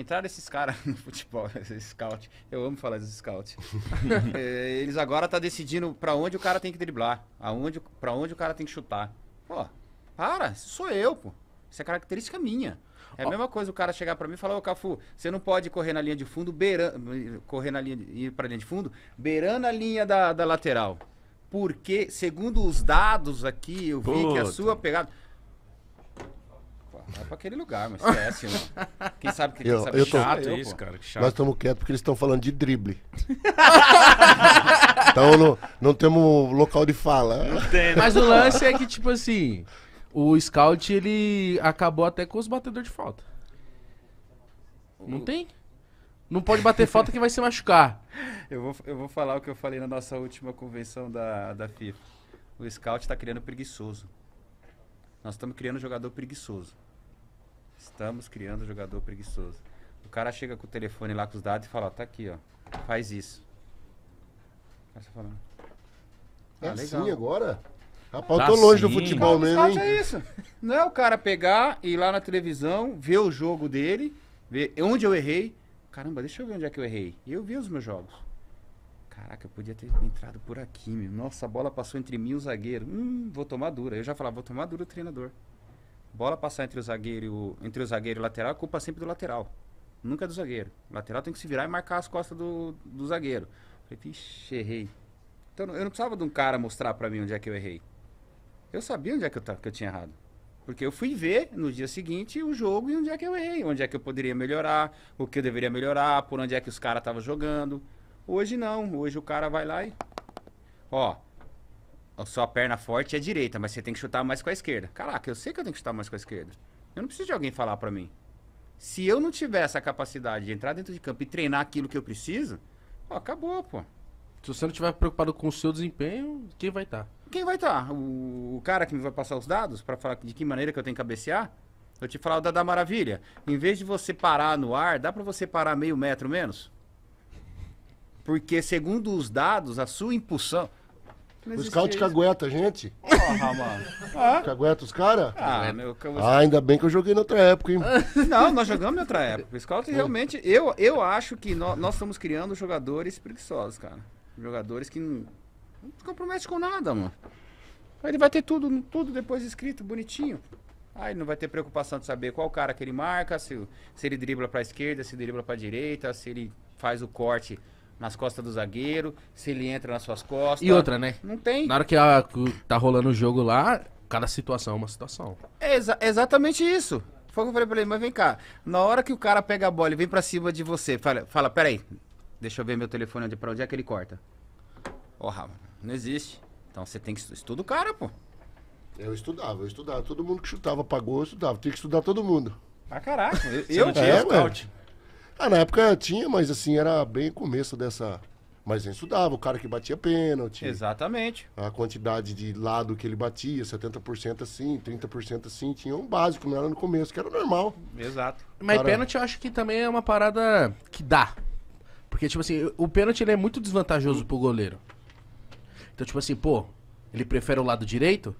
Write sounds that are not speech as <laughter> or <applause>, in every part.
Entraram esses caras <laughs> no futebol, <laughs> esses scout. Eu amo falar dos scouts <laughs> é, eles agora tá decidindo para onde o cara tem que driblar, aonde, para onde o cara tem que chutar. Pô, para, sou eu, pô. Isso é característica minha. É a mesma coisa o cara chegar para mim e falar: "Ô, Cafu, você não pode correr na linha de fundo, beirando, correr na linha, de, ir para linha de fundo, beirando a linha da, da lateral." Porque, segundo os dados aqui, eu vi Puta. que a sua pegada Vai pra aquele lugar, mas esquece, mano. Né? Quem sabe que eu, quem sabe eu chato é isso, cara. Chato. Nós estamos quietos porque eles estão falando de drible. <laughs> então não, não temos local de fala. Né? Mas o lance é que, tipo assim, o scout ele acabou até com os batedores de falta. Não tem? Não pode bater falta que vai se machucar. <laughs> Eu vou, eu vou falar o que eu falei na nossa última convenção da, da FIFA. O scout está criando preguiçoso. Nós estamos criando jogador preguiçoso. Estamos criando jogador preguiçoso. O cara chega com o telefone lá com os dados e fala, tá aqui, ó. Faz isso. Aí você fala. Ah, é legal. assim agora? Rapaz, tá eu tô longe sim. do futebol mesmo, é hein? É isso. Não é o cara pegar e ir lá na televisão, ver o jogo dele, ver onde eu errei. Caramba, deixa eu ver onde é que eu errei. eu vi os meus jogos. Caraca, eu podia ter entrado por aqui, meu. Nossa, a bola passou entre mim e o zagueiro. Hum, vou tomar dura. Eu já falava, vou tomar dura o treinador bola passar entre o zagueiro, entre o zagueiro e o lateral, a culpa é sempre do lateral. Nunca é do zagueiro. O lateral tem que se virar e marcar as costas do, do zagueiro. Falei, vixe, errei. Então eu não precisava de um cara mostrar para mim onde é que eu errei. Eu sabia onde é que eu, que eu tinha errado. Porque eu fui ver no dia seguinte o jogo e onde é que eu errei, onde é que eu poderia melhorar, o que eu deveria melhorar, por onde é que os caras estavam jogando. Hoje não, hoje o cara vai lá e. Ó, a sua perna forte é direita, mas você tem que chutar mais com a esquerda. Caraca, eu sei que eu tenho que chutar mais com a esquerda. Eu não preciso de alguém falar para mim. Se eu não tiver essa capacidade de entrar dentro de campo e treinar aquilo que eu preciso, ó, acabou, pô. Se você não estiver preocupado com o seu desempenho, quem vai estar? Tá? Quem vai estar? Tá? O, cara que me vai passar os dados para falar de que maneira que eu tenho que cabecear? Eu te falar o da, da maravilha. Em vez de você parar no ar, dá para você parar meio metro menos? Porque segundo os dados, a sua impulsão, não o scout isso. cagueta, gente. Porra, mano. Ah. Cagueta os caras? Ah, meu, ah, ainda bem que eu joguei na outra época, hein? <laughs> Não, nós jogamos na outra época. O scout realmente, eu, eu acho que nós, nós estamos criando jogadores preguiçosos, cara. Jogadores que não, não se comprometem com nada, mano. Aí ele vai ter tudo, tudo depois escrito, bonitinho. Aí não vai ter preocupação de saber qual cara que ele marca, se, se ele dribla pra esquerda, se dribla pra direita, se ele faz o corte nas costas do zagueiro, se ele entra nas suas costas. E outra, né? Não tem. Na hora que a, tá rolando o jogo lá, cada situação é uma situação. É exa exatamente isso. Foi o que eu falei pra ele, mas vem cá. Na hora que o cara pega a bola e vem pra cima de você, fala, fala peraí, deixa eu ver meu telefone onde, pra onde é que ele corta. Ó, rafa não existe. Então você tem que estudar o cara, pô. Eu estudava, eu estudava. Todo mundo que chutava pagou, eu estudava. Tinha que estudar todo mundo. Ah, caraca. Eu, eu tinha é, scout. Ah, na época tinha, mas assim, era bem começo dessa. Mas a gente estudava, o cara que batia pênalti. Exatamente. A quantidade de lado que ele batia, 70% assim, 30% assim, tinha um básico, não era no começo, que era normal. Exato. Mas cara... pênalti eu acho que também é uma parada que dá. Porque, tipo assim, o pênalti ele é muito desvantajoso pro goleiro. Então, tipo assim, pô, ele prefere o lado direito?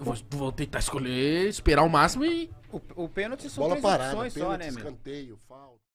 vou, vou tentar escolher, esperar o máximo e. O, o pênalti são Bola três parada, opções pênalti, só, né, meu? escanteio, falta.